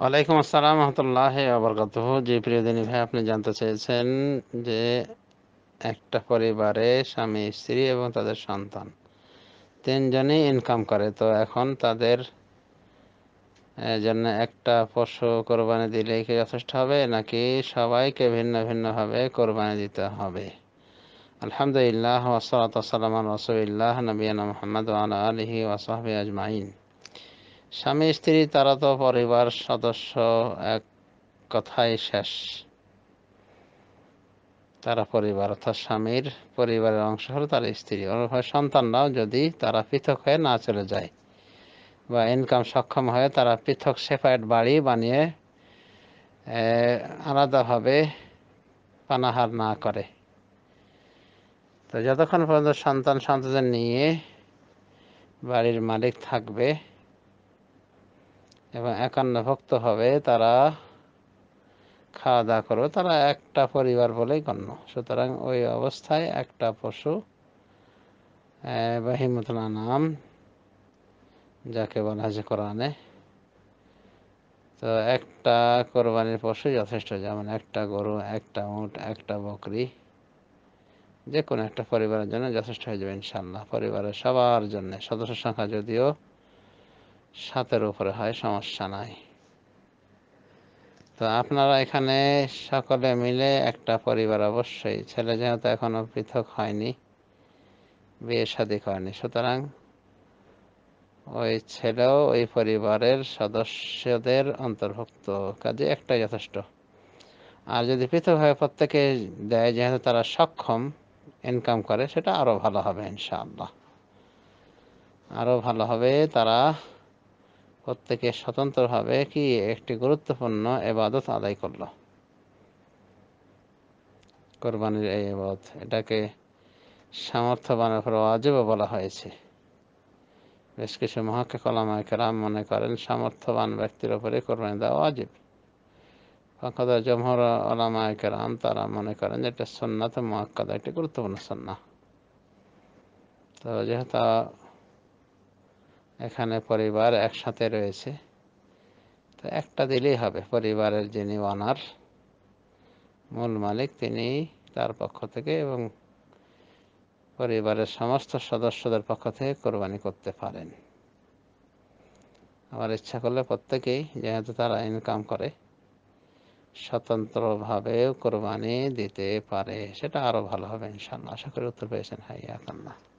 ওয়ালাইকুম আসসালাম রহমতুল্লাহ আবরকাত যে প্রিয়দিনী ভাই আপনি জানতে চেয়েছেন যে একটা পরিবারে স্বামী স্ত্রী এবং তাদের সন্তান তিনজনই ইনকাম করে তো এখন তাদের জন্য একটা পশু কোরবানি দিলে কি যথেষ্ট হবে নাকি সবাইকে ভিন্ন ভিন্নভাবে কোরবানি দিতে হবে আলহামদুলিল্লাহ ওসলাত ওসবিল্লাহ রসুল্লাহ নবীনা মোহাম্মদ আলহি ওসহাবি আজমাইন স্বামী স্ত্রী তারা তো পরিবার সদস্য এক কথায় শেষ তারা পরিবার অর্থাৎ স্বামীর পরিবারের অংশ হলো তার স্ত্রী হয় সন্তানরাও যদি তারা পৃথক হয়ে না চলে যায় বা ইনকাম সক্ষম হয়ে তারা পৃথক সেপারেট বাড়ি বানিয়ে আলাদাভাবে পানাহার না করে তো যতক্ষণ পর্যন্ত সন্তান সন্তান নিয়ে বাড়ির মালিক থাকবে এবং একান্ন ভক্ত হবে তারা খাওয়া দাওয়া করবে তারা একটা পরিবার বলেই গণ্য সুতরাং ওই অবস্থায় একটা পশু বাহিমতলা নাম যাকে বলা হয়েছে কোরআনে তো একটা কোরবানির পশু যথেষ্ট যেমন একটা গরু একটা উঁট একটা বকরি যে কোনো একটা পরিবারের জন্য যথেষ্ট হয়ে যাবে ইনশাল্লাহ পরিবারের সবার জন্য সদস্য সংখ্যা যদিও সাতের উপরে হয় সমস্যা নাই তো আপনারা এখানে সকলে মিলে একটা পরিবার অবশ্যই ছেলে যেহেতু এখনও পৃথক হয়নি বিয়ে শাদী করেনি সুতরাং ওই ছেলেও ওই পরিবারের সদস্যদের অন্তর্ভুক্ত কাজে একটা যথেষ্ট আর যদি পৃথকভাবে প্রত্যেকে দেয় যেহেতু তারা সক্ষম ইনকাম করে সেটা আরও ভালো হবে ইনশাআল্লাহ আরও ভালো হবে তারা প্রত্যেকে স্বতন্ত্রভাবে কি একটি গুরুত্বপূর্ণ এবাদত আদায় করল কোরবানির এই এবাদত এটাকে সামর্থ্যবানের উপর আজেবও বলা হয়েছে বেশ কিছু মহাকে কলামায় কেরাম মনে করেন সামর্থ্যবান ব্যক্তির ওপরে কোরবানি দেওয়া অজীব ফাঁকাদা জমহর আলামায় তারা মনে করেন এটা সন্না তো মহাক্কাদা একটি গুরুত্বপূর্ণ সন্না তো যেহেতু এখানে পরিবার একসাথে রয়েছে তো একটা দিলেই হবে পরিবারের যিনি ওনার মূল মালিক তিনি তার পক্ষ থেকে এবং পরিবারের সমস্ত সদস্যদের পক্ষ থেকে কোরবানি করতে পারেন আমার ইচ্ছা করলে প্রত্যেকেই যেহেতু তারা ইনকাম করে স্বতন্ত্রভাবেও কোরবানি দিতে পারে সেটা আরও ভালো হবে ইনশাল্লাহ আশা করি উত্তর পেয়েছেন হাইয়া কান্না